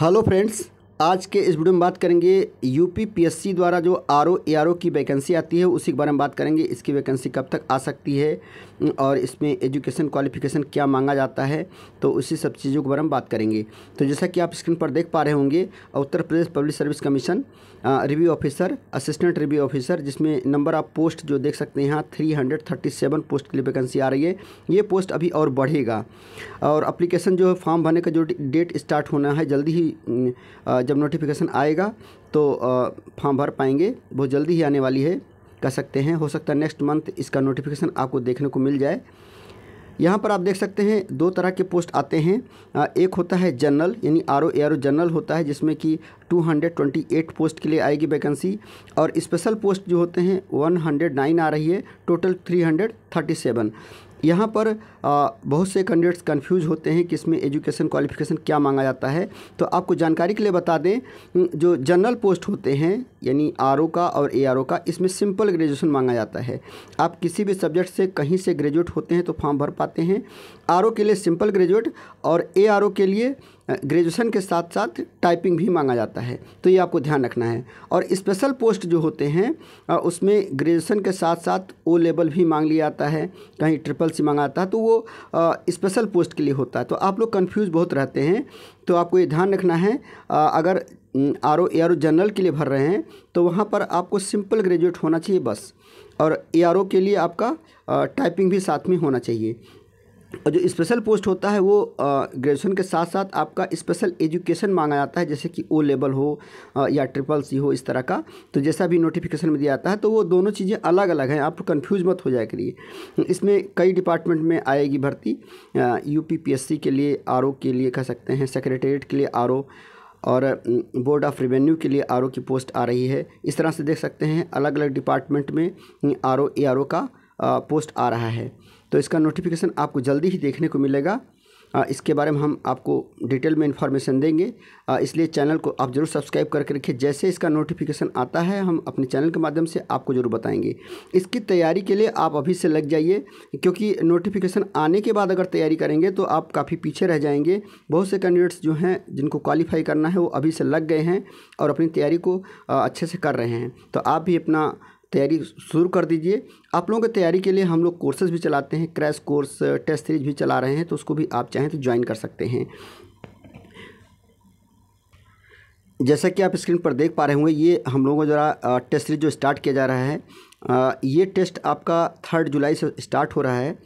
hello friends आज के इस वीडियो में बात करेंगे यूपी पीएससी द्वारा जो आर ओ ए आर ओ की वैकेंसी आती है उसी के बारे में बात करेंगे इसकी वैकेंसी कब तक आ सकती है और इसमें एजुकेशन क्वालिफिकेशन क्या मांगा जाता है तो उसी सब चीज़ों के बारे में बात करेंगे तो जैसा कि आप स्क्रीन पर देख पा रहे होंगे Uttar Pradesh public service commission review officer assistant review officer जिसमें नंबर ऑफ पोस्ट जो देख सकते हैं यहाँ three hundred thirty seven post के लिए वैकेंसी आ रही है ये पोस्ट अभी और बढ़ेगा और अप्लीकेशन जो है फॉर्म भरने का जो डेट स्टार्ट होना है जल्दी ही जब नोटिफिकेशन आएगा तो फॉर्म भर पाएंगे बहुत जल्दी ही आने वाली है कह सकते हैं हो सकता है नेक्स्ट मंथ इसका नोटिफिकेशन आपको देखने को मिल जाए यहाँ पर आप देख सकते हैं दो तरह के पोस्ट आते हैं एक होता है जनरल यानी आर ओ ए जनरल होता है जिसमें कि 228 पोस्ट के लिए आएगी वैकेंसी और स्पेशल पोस्ट जो होते हैं 109 आ रही है टोटल 337 यहाँ पर बहुत से कैंडिडेट्स कंफ्यूज होते हैं कि इसमें एजुकेशन क्वालिफिकेशन क्या मांगा जाता है तो आपको जानकारी के लिए बता दें जो जनरल पोस्ट होते हैं यानी आर का और ए का इसमें सिंपल ग्रेजुएशन मांगा जाता है आप किसी भी सब्जेक्ट से कहीं से ग्रेजुएट होते हैं तो फॉर्म भर पाते हैं आर के लिए सिंपल ग्रेजुएट और ए के लिए ग्रेजुएशन के साथ साथ टाइपिंग भी मांगा जाता है तो ये आपको ध्यान रखना है और स्पेशल पोस्ट जो होते हैं उसमें ग्रेजुएशन के साथ साथ ओ लेवल भी मांग लिया जाता है कहीं ट्रिपल सी मांगा जाता है तो वो स्पेशल पोस्ट के लिए होता है तो आप लोग कन्फ्यूज़ बहुत रहते हैं तो आपको ये ध्यान रखना है आ, अगर R O A R O general के लिए भर रहे हैं तो वहाँ पर आपको सिंपल ग्रेजुएट होना चाहिए बस और ए आर ओ के लिए आपका टाइपिंग भी साथ में होना चाहिए और जो स्पेशल पोस्ट होता है वो ग्रेजुएशन के साथ साथ आपका स्पेशल एजुकेशन मांगा जाता है जैसे कि ओ लेवल हो या ट्रिपल सी हो इस तरह का तो जैसा भी नोटिफिकेशन में दिया जाता है तो वो दोनों चीज़ें अलग अलग हैं आप कंफ्यूज मत हो जाए करिए इसमें कई डिपार्टमेंट में आएगी भर्ती यू के लिए आर के लिए कह सकते हैं सेक्रेटेट के लिए आर और बोर्ड ऑफ रेवेन्यू के लिए आर की पोस्ट आ रही है इस तरह से देख सकते हैं अलग अलग डिपार्टमेंट में आर ओ ए आर ओ का पोस्ट आ रहा है तो इसका नोटिफिकेशन आपको जल्दी ही देखने को मिलेगा इसके बारे में हम आपको डिटेल में इन्फॉर्मेशन देंगे इसलिए चैनल को आप जरूर सब्सक्राइब करके रखिए जैसे इसका नोटिफिकेशन आता है हम अपने चैनल के माध्यम से आपको ज़रूर बताएंगे इसकी तैयारी के लिए आप अभी से लग जाइए क्योंकि नोटिफिकेशन आने के बाद अगर तैयारी करेंगे तो आप काफ़ी पीछे रह जाएंगे बहुत से कैंडिडेट्स जो हैं जिनको क्वालिफाई करना है वो अभी से लग गए हैं और अपनी तैयारी को अच्छे से कर रहे हैं तो आप भी अपना तैयारी शुरू कर दीजिए आप लोगों की तैयारी के लिए हम लोग कोर्सेज भी चलाते हैं क्रैश कोर्स टेस्ट सीरीज भी चला रहे हैं तो उसको भी आप चाहें तो ज्वाइन कर सकते हैं जैसा कि आप स्क्रीन पर देख पा रहे होंगे ये हम लोगों द्वारा टेस्ट सीरीज जो स्टार्ट किया जा रहा है ये टेस्ट आपका थर्ड जुलाई से स्टार्ट हो रहा है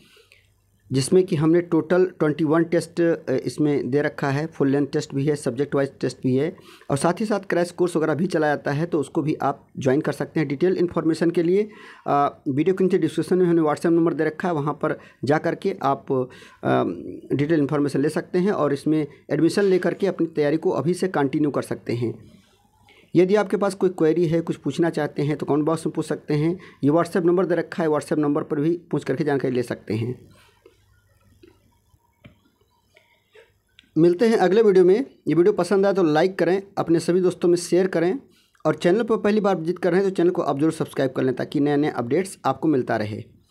जिसमें कि हमने टोटल ट्वेंटी वन टेस्ट इसमें दे रखा है फुल लेंथ टेस्ट भी है सब्जेक्ट वाइज टेस्ट भी है और साथ ही साथ क्रैश कोर्स वगैरह भी चला जाता है तो उसको भी आप ज्वाइन कर सकते हैं डिटेल इन्फॉर्मेशन के लिए आ, वीडियो के नीचे डिस्क्रिप्शन में हमने व्हाट्सएप नंबर दे रखा है वहाँ पर जा करके आप आ, डिटेल इन्फॉर्मेशन ले सकते हैं और इसमें एडमिशन ले करके अपनी तैयारी को अभी से कंटिन्यू कर सकते हैं यदि आपके पास कोई क्वेरी है कुछ पूछना चाहते हैं तो कमेंट बॉक्स में पूछ सकते हैं ये व्हाट्सएप नंबर दे रखा है व्हाट्सएप नंबर पर भी पूछ करके जानकारी ले सकते हैं मिलते हैं अगले वीडियो में ये वीडियो पसंद आए तो लाइक करें अपने सभी दोस्तों में शेयर करें और चैनल पर पहली बार विजिट कर रहे हैं तो चैनल को आप जरूर सब्सक्राइब कर लें ताकि नए नए अपडेट्स आपको मिलता रहे